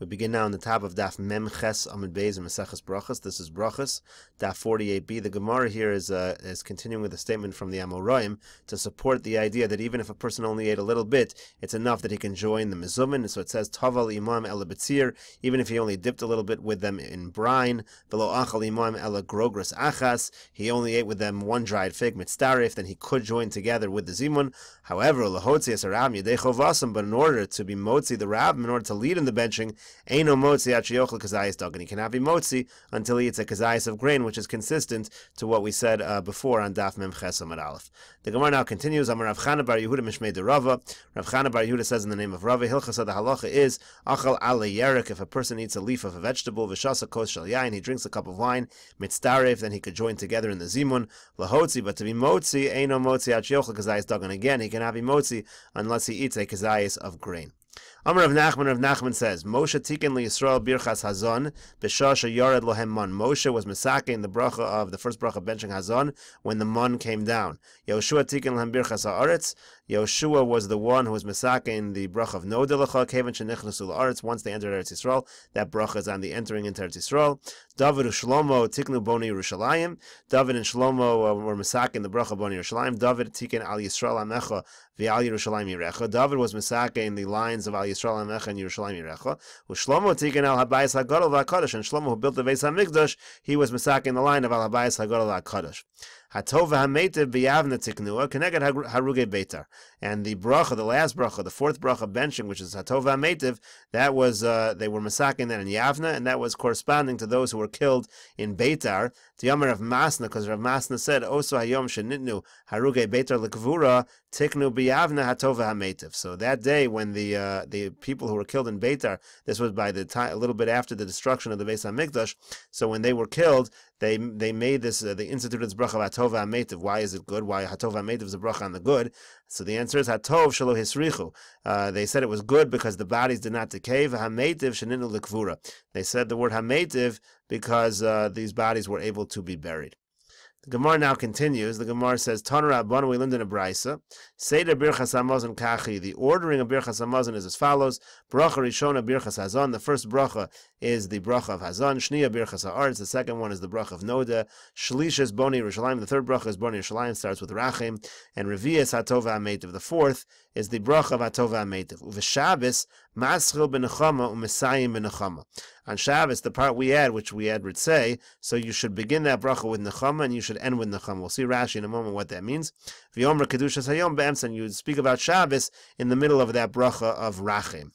We begin now on the top of Daf Memches Amid Beis and Maseches Brachas. This is Brachas, Daf 48b. The Gemara here is uh, is continuing with a statement from the Amoraim to support the idea that even if a person only ate a little bit, it's enough that he can join the Mezumin. So it says, Taval Imam El Betzir, even if he only dipped a little bit with them in brine, Velo Achal Imam El Grogras Achas, he only ate with them one dried fig, Mitzdarif, then he could join together with the Zimun. However, Lahotzias Aram Yedechovasim, but in order to be Motzi the Rab, in order to lead in the benching, Eino motzi achiochel kazayas dagan. He cannot be motzi until he eats a kazayas of grain, which is consistent to what we said uh, before on Daf Mem Ches Aleph. The Gemara now continues. Amar Rav Chana Bar Yehuda Mishmei de Rava. Rav Chana Bar Yehuda says in the name of Rava, Hilchasa the halacha is achal ale yerek. If a person eats a leaf of a vegetable, v'shasa kos shal yain, he drinks a cup of wine, mitzdarev, then he could join together in the zimun lahotzi. But to be motzi, Eino motzi achiochel kazayas dagan. Again, he cannot be motzi unless he eats a kazayas of grain. Amr of Nachman of Nachman says, Moshe tikkun li Yisrael birchas hazon b'shasha yared lohem mon. Moshe was masaking the bracha of the first bracha benching hazon when the mon came down. Yoshua tikkun lohem birchas haaretz. Yoshua was the one who was masaking the bracha of no delacha kevin shenichnasu laaretz. Once they entered Eretz Yisrael, that bracha is on the entering into Eretz Yisrael. David Shlomo tikkun boni Yerushalayim. David and Shlomo uh, were masaking the bracha boni Yerushalayim. David tikkun al Yisrael amecha v'al Yerushalayim yirecha. David was masaking the lines of al Yisrael Amecha and Yerushalayim Yerecha. With Shlomo Tigan al Habayis Hagadol Vakadosh, and Shlomo who built the Beis Hamikdash, he was masaking the line of al Habayis Hagadol Vakadosh. Hatova Hametiv Biyavna Tiknua Keneged Haruge Beitar, and the bracha, the last bracha, the fourth bracha benching, which is Hatova Hametiv, that was uh, they were masaking that in Yavna, and that was corresponding to those who were killed in Beitar. The Yomer of Masna, because Rav Masna said, "Oso Hayom Shenitnu Haruge Beitar Lekvura Tiknu Biyavna Hatova Hametiv. So that day when the uh, the people who were killed in Beitar, this was by the time a little bit after the destruction of the Beis Hamikdash. So when they were killed, they they made this uh, they instituted the bracha Hatova Hametiv. Why is it good? Why Hatova Hametiv is a bracha on the good? So the answer is Hatov Shelo Hisrichu. Uh, they said it was good because the bodies did not decay. Hametiv Sheninu Likvura. They said the word Hametiv because uh, these bodies were able to be buried. The Gemara now continues. The Gemara says, "Tanarabban we learned in a brisa. Seder birchas hamazon kachi. The ordering of birchas hamazon is as follows: Bracha rishona birchas hazan, The first bracha is the bracha of Hazan. Shnia birchas ha'aretz. The second one is the bracha of Noda. Shlishas boni Yerushalayim. The third bracha is boni Yerushalayim. Starts with Rachim. And Revias hatova ametiv. The fourth is the bracha of hatova ametiv. Uveshabbos maschil benechama umesayim benechama. On Shabbos, the part we add, which we add ritzay, so you should begin that bracha with nechama and you should end with nechama. We'll see Rashi in a moment what that means. V'yomer kedushas hayom be'emtz. you you speak about Shabbos in the middle of that bracha of Rachim.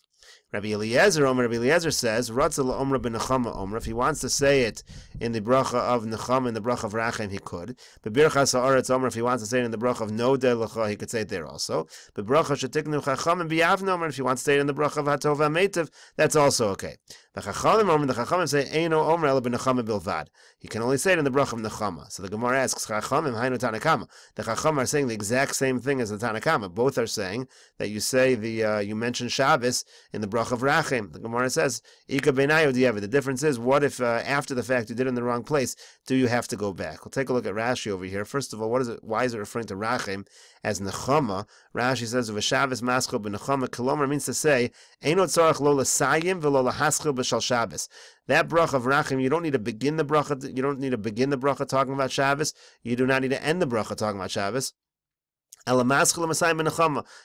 Rabbi Eliezer, Omer Rabbi Eliezer says, Omer ben Nechama Omer." If he wants to say it in the bracha of Nechama, in the bracha of Rachem, he could. But Birchas Ha'aretz Omra, if he wants to say it in the bracha of No Lecha, he could say it there also. But bracha Shetiknu Chacham and B'Yavna Omer. if he wants to say it in the bracha of Hatov Ametiv, that's also okay. The Chachamim Omer. the Chachamim say, Eino Omra El Nechama Bilvad. He can only say it in the bracha of Nechama. So the Gemara asks, Chachamim Hainu Tanakama. The Chachamim are saying the exact same thing as the Tanakama. Both are saying that you say the, uh, you mention Shabbos in the bracha of Rachim. The Gemara says, Ika The difference is, what if uh, after the fact you did it in the wrong place, do you have to go back? We'll take a look at Rashi over here. First of all, what is it? why is it referring to Rachim as Nechama? Rashi says, V'shavis mascho b'nechama kilomer means to say, Einot lo l'sayim v'lo l'haschil b'shal Shabbos. That bracha of Rachim, you don't need to begin the bracha, you don't need to begin the bracha talking about Shabbos. You do not need to end the bracha talking about Shabbos.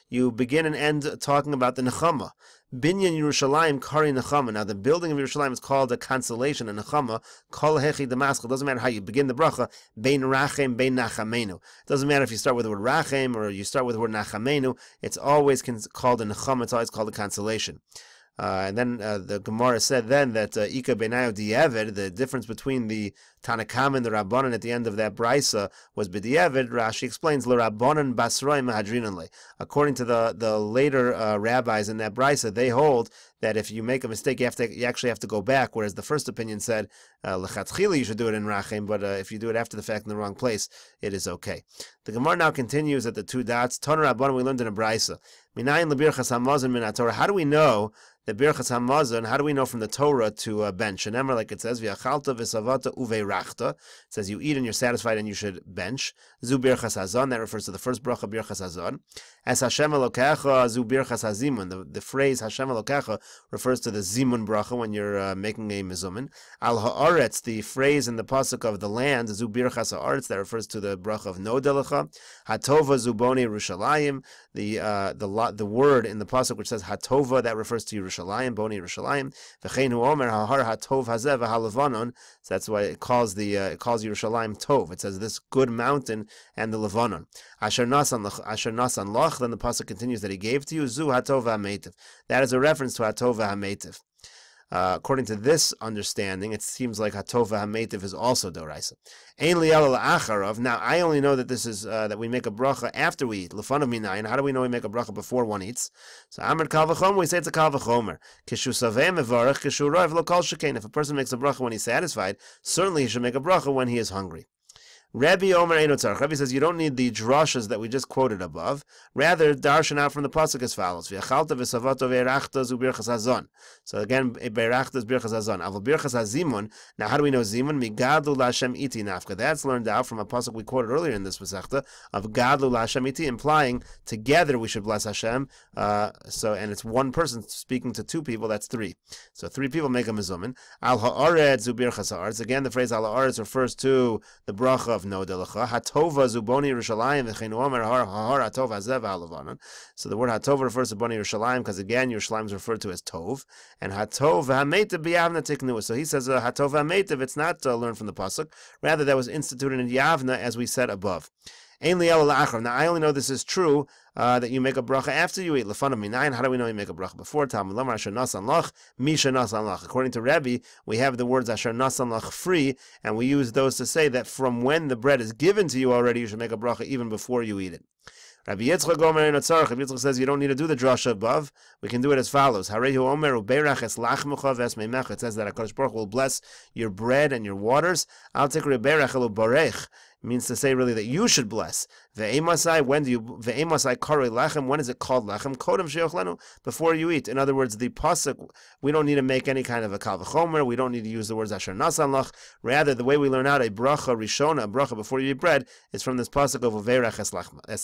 You begin and end talking about the Nechama. Binyan Yerushalayim Kari Nechama. Now the building of Yerushalayim is called a consolation, a Nechama. Kol Hechi Damaskal. Doesn't matter how you begin the bracha. Bein Rachem, Bein Nachamenu. Doesn't matter if you start with the word Rachem or you start with the word Nachamenu. It's always called a Nechama. It's always called a consolation. Uh, and then uh, the Gemara said then that uh, Ika Benayo Dieved, the difference between the Tanakam and the Rabbanan at the end of that brisa was b'diavad. Rashi explains l'Rabbanan basroim hadrinanle. According to the the later uh, rabbis in that brisa, they hold that if you make a mistake, you have to you actually have to go back. Whereas the first opinion said lechatzchila uh, you should do it in rachim, but uh, if you do it after the fact in the wrong place, it is okay. The Gemara now continues at the two dots. Tanar Rabbanan we learned in a brisa. Minayin lebirchas hamazon min How do we know the birchas hamazon? How do we know from the Torah to a bench? And Emmer like it says v'achalta v'savata uve it says you eat and you're satisfied and you should bench. Zu birchas hazon. That refers to the first bracha birchas hazon. As Hashem elokecha zu birchas hazimun. The, the phrase Hashem elokecha refers to the zimun bracha when you're uh, making a mizumin. Al haaretz. The phrase in the pasuk of the land zu birchas haaretz that refers to the bracha of no delicha Hatova zuboni Yerushalayim. The uh, the the word in the pasuk which says hatova that refers to Yerushalayim boni Yerushalayim. V'chein hu omer hahar hatov hazeh v'halavanon. So that's why it calls calls the uh, it calls Yerushalayim Tov. It says this good mountain and the Levanon. Asher Nasan Asher Then the pasuk continues that he gave to you Zu Hatov HaMeitiv. That is a reference to Hatov HaMeitiv. Uh, according to this understanding, it seems like Hatova Hametiv is also Doraisa. Ein liyal Now, I only know that this is uh, that we make a bracha after we eat. Lefun of minayin. How do we know we make a bracha before one eats? So Amr kalvachomer. We say it's a kalvachomer. Kishu saveh mevarach. Kishu roiv lo kol shekain. If a person makes a bracha when he's satisfied, certainly he should make a bracha when he is hungry. Rabbi Omer Einotzarch. Rabbi says you don't need the drushes that we just quoted above. Rather, darshan out from the pasuk as follows: V'yachalta v'savato v'erachtas u'birchas hazon. So again, v'erachtas birchas hazon. Avol birchas hazimun. Now, how do we know zimun? Migadu l'Hashem iti nafka. That's learned out from a pasuk we quoted earlier in this masechta of gadu l'Hashem iti, implying together we should bless Hashem. Uh, so, and it's one person speaking to two people. That's three. So three people make a mezumin. Al ha'aretz u'birchas ha'aretz. Again, the phrase al ha'aretz refers to the bracha of no delacha. Hatova zuboni Yerushalayim omer har har hatov So the word hatov refers to boni Yerushalayim because again Yerushalayim is referred to as tov, and hatov hameita biyavna tiknu. So he says uh, hatov hameitav. It's not uh, learned from the pasuk. Rather, that was instituted in Yavna as we said above. Now, I only know this is true uh, that you make a bracha after you eat. Lefanam How do we know you make a bracha before? Talmud According to Rabbi, we have the words Asher Nasan Lach free, and we use those to say that from when the bread is given to you already, you should make a bracha even before you eat it. Rabbi Yitzchak Rabbi Yitzchak says you don't need to do the drasha above. We can do it as follows. It says that Hakadosh Baruch will bless your bread and your waters means to say really that you should bless. Ve'emasai, when do you, ve'emasai kare lechem, when is it called lechem? Kodem sheyochlenu before you eat. In other words, the pasuk, we don't need to make any kind of a kavachomer, we don't need to use the words asher nasan lach. Rather, the way we learn out a bracha rishona, a bracha before you eat bread, is from this pasuk of ve'erach es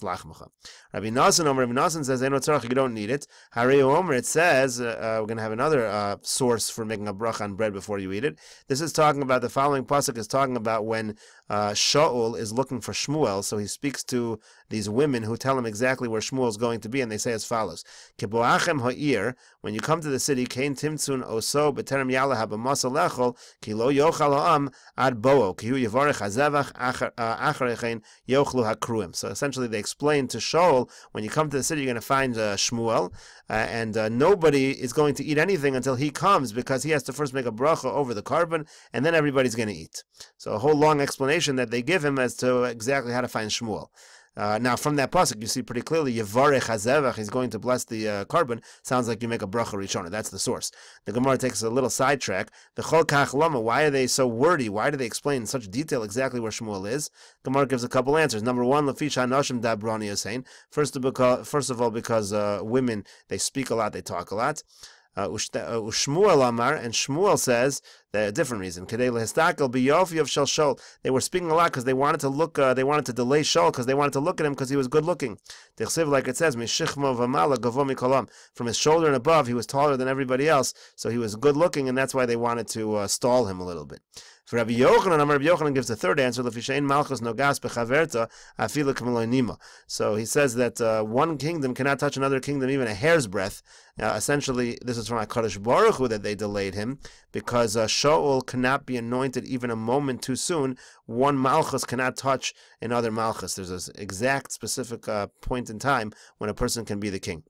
lachmacha. Rabbi Nasan, Rabbi Nasan says, you don't need it. Hari Omer, it says, uh, uh we're going to have another uh, source for making a bracha on bread before you eat it. This is talking about, the following pasuk is talking about when uh, Shaul, Shaul is looking for Shmuel, so he speaks to these women who tell him exactly where Shmuel is going to be, and they say as follows: ha'ir, when you come to the city, kain timtzun oso b'terem yala habamasa ki lo yochal ha'am ad bo'o ki hu yivarech hazevach acharechein uh, yochlu hakruim. So essentially, they explain to Shaul, when you come to the city, you're going to find uh, Shmuel, uh, and uh, nobody is going to eat anything until he comes because he has to first make a bracha over the carbon, and then everybody's going to eat. So a whole long explanation that they give him as to exactly how to find Shmuel. Uh, now, from that pasuk, you see pretty clearly Yevarech Hazevach. He's going to bless the uh, carbon. Sounds like you make a bracha rishona. That's the source. The Gemara takes a little sidetrack. The Chol Kach Lama. Why are they so wordy? Why do they explain in such detail exactly where Shmuel is? Gemara gives a couple answers. Number one, Lafish Hanoshim Dabrani Hussein. First of all, because uh, women they speak a lot, they talk a lot. Uh, uh, Ushmuel Amar, and Shmuel says a different reason. They were speaking a lot because they wanted to look. Uh, they wanted to delay Shol because they wanted to look at him because he was good looking. Like it says, from his shoulder and above, he was taller than everybody else, so he was good looking, and that's why they wanted to uh, stall him a little bit. For Rabbi Yochanan, Rabbi Yochanan gives the third answer, Lefishein Malchus Nogas Bechaverta Afila nima. So he says that uh, one kingdom cannot touch another kingdom even a hair's breadth. Uh, essentially, this is from HaKadosh Baruch Hu that they delayed him, because uh, Shaul cannot be anointed even a moment too soon. One Malchus cannot touch another Malchus. There's an exact, specific uh, point in time when a person can be the king.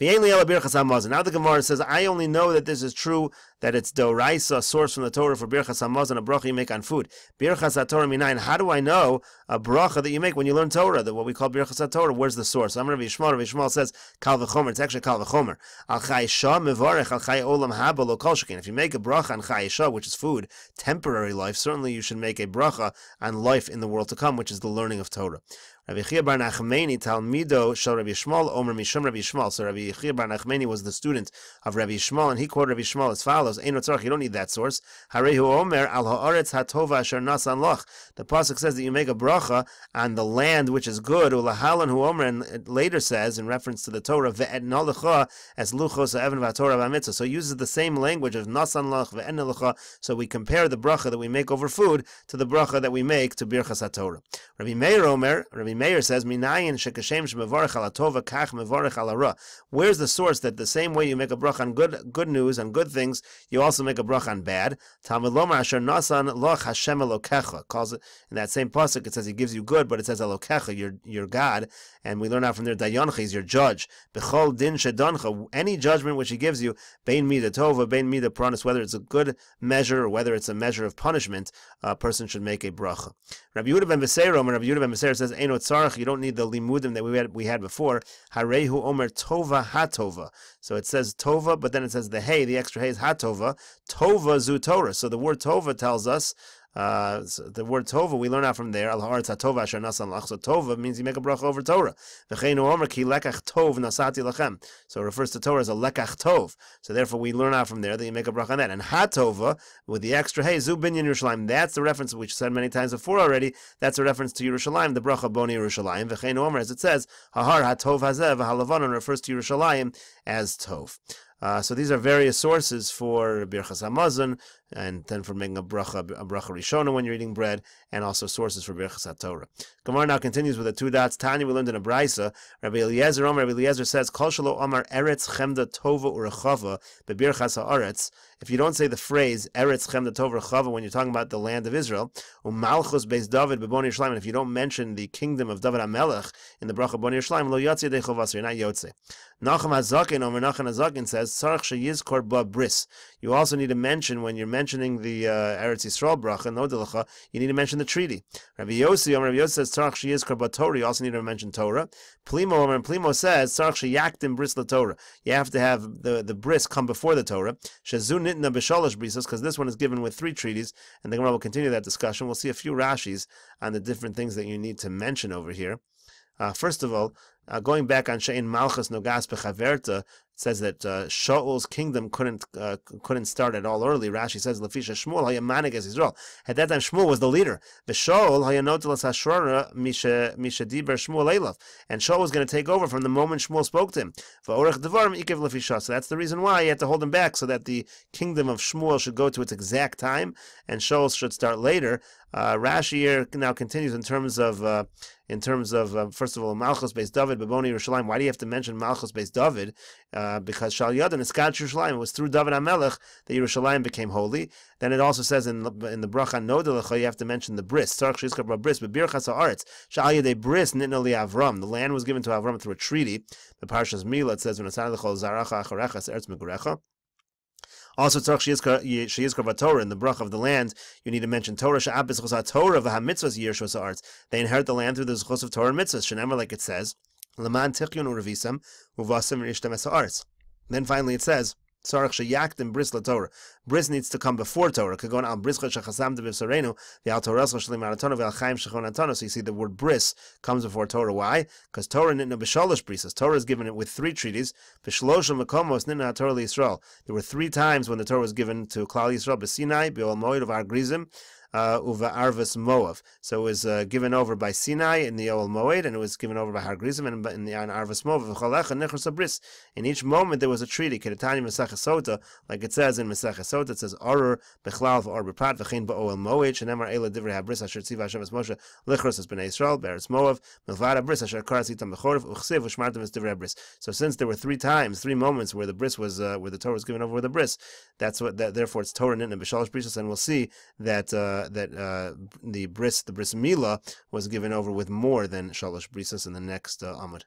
Now the Gemara says, I only know that this is true, that it's Doraisa, source from the Torah for Birchas Hamazon, a bracha you make on food. Birchas HaTorah Minayin, how do I know a bracha that you make when you learn Torah, that what we call Birchas HaTorah, where's the source? I'm Rabbi Shmuel, Rabbi Shmuel says, Kal V'chomer, it's actually Kal V'chomer. Al Chayisha Mevarech, Al Chay Olam Haba Lo Kol If you make a bracha on Chayisha, which is food, temporary life, certainly you should make a bracha on life in the world to come, which is the learning of Torah. Rabbi Yechia Bar Nachmeni Talmido Shal Rabbi Shmuel Omer Mishum Rabbi Shmuel. So Rabbi Yechia Bar Nachmeni was the student of Rabbi Shmuel, and he quoted Rabbi Shmuel as follows: Ein Tzarch, you don't need that source. Harehu Omer Al Haaretz Hatova Asher Nasan Loch. The pasuk says that you make a bracha on the land which is good. Ulahalan Hu Omer, and it later says in reference to the Torah Ve'etna Lecha as Luchos Evan Vatorah Vamitzah. So uses the same language of Nasan Loch Ve'etna So we compare the bracha that we make over food to the bracha that we make to Birchas Torah. Rabbi Meir Omer, Rabbi Meir says, Minayin shekashem kach Where's the source that the same way you make a brach on good good news and good things, you also make a brach on bad? Talmud lomar asher nasan loch Hashem elokecha. Calls it, in that same pasuk, it says he gives you good, but it says elokecha, your, your God. And we learn out from there, dayoncha, is your judge. Bechol din shedoncha, any judgment which he gives you, bein mi the tova, bein mi the pronis, whether it's a good measure or whether it's a measure of punishment, a person should make a bracha. Rabbi Yehuda ben Beseiro, when Rabbi Yehuda ben Beseiro says, Einot tzarach. You don't need the limudim that we had we had before. Harehu omer tova hatova. So it says tova, but then it says the hay. The extra hay is hatova. Tova zu Torah. So the word tova tells us uh, so the word tova we learn out from there. Al haaretz hatova asher nasan lach. So tova means you make a bracha over Torah. V'cheinu omer ki lekach tov nasati lachem. So it refers to Torah as a lekach tov. So therefore we learn out from there that you make a bracha on that. And hatova with the extra hey zu binyan Yerushalayim. That's the reference which said many times before already. That's a reference to Yerushalayim, the bracha boni Yerushalayim. V'cheinu omer as it says hahar hatov hazeh v'halavanon refers to Yerushalayim as tov. Uh, so these are various sources for Birchas Hamazon, and then for making a bracha, a bracha rishona when you're eating bread, and also sources for birchas Torah. Gemara now continues with the two dots. Tanya we learned in a brisa. Rabbi Eliezer Omer, Rabbi Eliezer says, "Kol shelo Omer eretz chemda tova urechava bebirchas haaretz." If you don't say the phrase eretz chemda tova urechava when you're talking about the land of Israel, umalchus beis David beboni yishlaim, and if you don't mention the kingdom of David Amelech in the bracha boni yishlaim, lo yotze dechovas, you're not yotze. Nachum Hazaken Omer Nachum Hazaken says, "Sarach sheyizkor ba bris." You also need to mention when you're mentioning the uh, Eretz Yisrael bracha, no delacha, you need to mention the treaty. Rabbi Yossi, Rabbi Yossi says Tzarach she is Torah. You also need to mention Torah. Plimo, Omer, Plimo says Tzarach she yaktim bris Torah. You have to have the the bris come before the Torah. Shezu nitna b'shalosh brisos, because this one is given with three treaties, and the Gemara will continue that discussion. We'll see a few Rashi's on the different things that you need to mention over here. Uh, first of all, uh, going back on Shein Malchus Nogas Bechaverta, says that uh, Shaul's kingdom couldn't uh, couldn't start at all early. Rashi says Lafisha Shmuel as Israel. At that time, Shmuel was the leader. The Shaul Hayanotelas Hashrara Misha Diber Shmuel Elov, and Shaul was going to take over from the moment Shmuel spoke to him. So that's the reason why he had to hold him back so that the kingdom of Shmuel should go to its exact time, and Shaul should start later. Uh, Rashi here now continues in terms of uh, in terms of uh, first of all Malchus based David. Baboni Yerushalayim. Why do you have to mention Malchus based David? Uh, because Shal Yadin is God's Yerushalayim. It was through David Amelech that Yerushalayim became holy. Then it also says in in the Bracha Nodelecha, you have to mention the Bris. Sark Shizkabra Bris, but Birchas Haaretz. Shal Yadei Bris Nitnali Avram. The land was given to Avram through a treaty. The Parshas Mila it says, the Lechol Zaracha Acharechas Eretz Megurecha. Also, Tzarch Sheyizkar Torah in the brach of the land, you need to mention Torah Sha'abis Chosat Torah of the Hamitzvahs Arts. They inherit the land through the Chos of Torah and Mitzvahs, Shenemar, like it says. Laman Tichyun Urvisam, Uvasim Rishtamesa Arts. Then finally it says, Sarach Sheyaktim Bris Torah. Bris needs to come before Torah. Kagon al Brischa Shachasam de Bivsarenu, the Al Torah Shalim Aratono, Vel Chaim Shachonatono. So you see the word Bris comes before Torah. Why? Because Torah nitna Bisholosh Brisas. Torah is given it with three treaties. Bishloshim Makomos nitna Torah Yisrael. There were three times when the Torah was given to Klal Yisrael, Besinai, Beol Moed of Argrizim, uh, uva arvas moav. So it was uh, given over by Sinai in the Oel Moed, and it was given over by Har Grizim and in the on arvas moav. In each moment there was a treaty. Kedetani Mesachasota, like it says in Mesachasota, it says Arur bechlal or beprat v'chein ba'ol Moed. Shenemar ela divrei habris asher tziva Hashem es Moshe lichros as bnei Yisrael beretz moav milvad habris asher karas itam bechorif uchsev u'shmartem es divrei habris. So since there were three times, three moments where the bris was uh, where the Torah was given over with the bris, that's what that, therefore it's Torah and b'shalosh brishos, and we'll see that. Uh, uh, that uh, the bris, the bris milah, was given over with more than shalosh brisas in the next uh, amud.